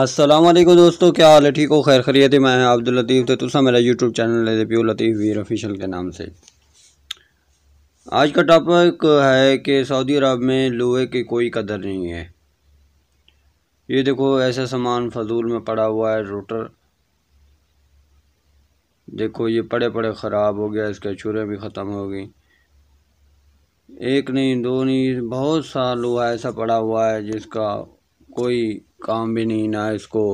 असलम दोस्तों क्या हाल है ठीक हो खैर खरीत मैं अब्दुल लतीफ़ तो तुसा मेरा यूट्यूब चैनल है प्यू लतीफ़ वीर ऑफिशियल के नाम से आज का टॉपिक है कि सऊदी अरब में लोहे की कोई कदर नहीं है ये देखो ऐसा सामान फजूल में पड़ा हुआ है रोटर देखो ये पड़े पड़े ख़राब हो गया इसके चूरे भी ख़त्म हो गई एक नहीं दो नहीं बहुत सा लोहा ऐसा पड़ा हुआ है जिसका कोई काम भी नहीं ना इसको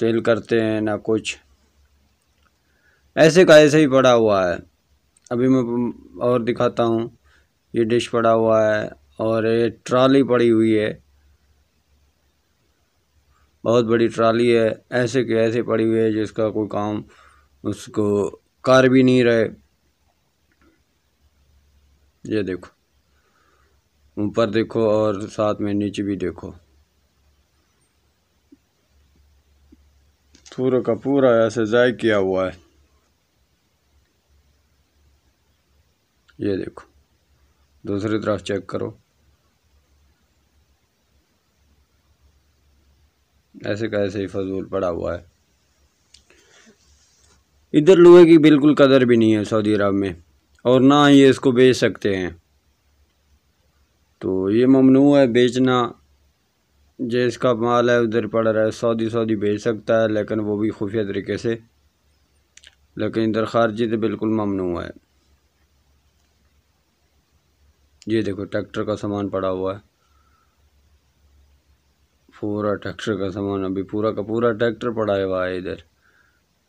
सेल करते हैं ना कुछ ऐसे का ऐसे ही पड़ा हुआ है अभी मैं और दिखाता हूँ ये डिश पड़ा हुआ है और ये ट्राली पड़ी हुई है बहुत बड़ी ट्रॉली है ऐसे के ऐसे पड़ी हुई है जिसका कोई काम उसको कार भी नहीं रहे ये देखो ऊपर देखो और साथ में नीचे भी देखो पूरा का पूरा ऐसे जाय किया हुआ है ये देखो दूसरी तरफ चेक करो ऐसे का ऐसे ही फजूल पड़ा हुआ है इधर लोहे की बिल्कुल कदर भी नहीं है सऊदी अरब में और ना ही इसको बेच सकते हैं तो ये ममनू है बेचना जिसका माल है उधर पड़ रहा है सऊदी सऊदी भेज सकता है लेकिन वो भी खुफिया तरीके से लेकिन इधर खारजी तो बिल्कुल ममनू है ये देखो ट्रैक्टर का सामान पड़ा हुआ है पूरा ट्रैक्टर का सामान अभी पूरा का पूरा ट्रैक्टर पड़ा हुआ है इधर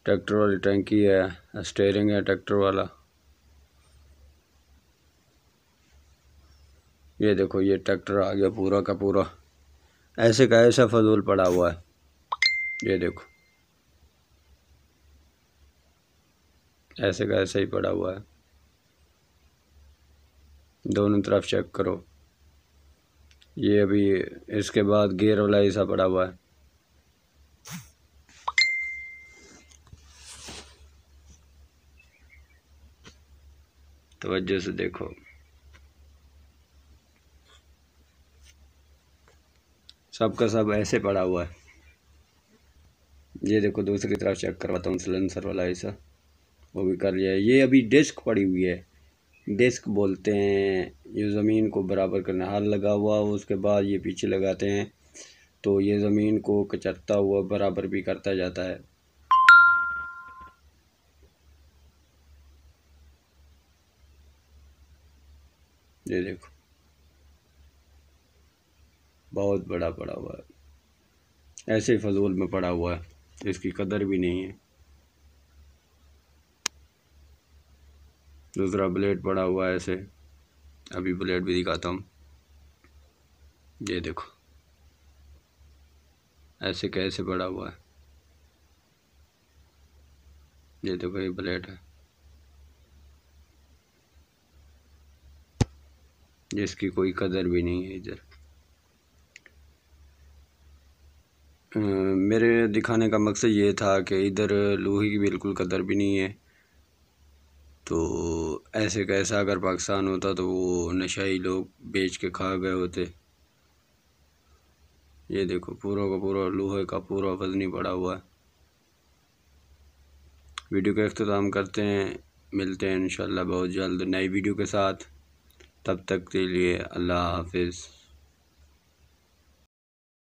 ट्रैक्टर वाली टैंकी है स्टेयरिंग है ट्रैक्टर वाला ये देखो ये ट्रैक्टर आ गया पूरा का पूरा ऐसे का ऐसा फजूल पड़ा हुआ है ये देखो ऐसे का ऐसा ही पड़ा हुआ है दोनों तरफ चेक करो ये अभी इसके बाद गेयर वाला ऐसा पड़ा हुआ है तवज्जो से देखो सब का सब ऐसे पड़ा हुआ है ये देखो दूसरी तरफ चेक करवाता हूँ सिलेंसर वाला ऐसा वो भी कर लिया ये अभी डिस्क पड़ी हुई है डिस्क बोलते हैं ये ज़मीन को बराबर करना हल लगा हुआ उसके बाद ये पीछे लगाते हैं तो ये ज़मीन को कचरता हुआ बराबर भी करता जाता है ये देखो बहुत बड़ा पड़ा हुआ है ऐसे ही फजूल में पड़ा हुआ है इसकी कदर भी नहीं है दूसरा ब्लेड पड़ा हुआ है ऐसे अभी ब्लेड भी दिखाता हूँ ये देखो ऐसे कैसे पड़ा हुआ है ये देखो ये ब्लेड है जिसकी कोई कदर भी नहीं है इधर मेरे दिखाने का मकसद ये था कि इधर लोहे की बिल्कुल कदर भी नहीं है तो ऐसे कैसा अगर पाकिस्तान होता तो वो नशाई लोग बेच के खा गए होते ये देखो पूरा का पूरा लोहे का पूरा वजनी पड़ा हुआ है वीडियो का अख्ताम करते हैं मिलते हैं इन बहुत जल्द नई वीडियो के साथ तब तक के लिए अल्लाह हाफिज़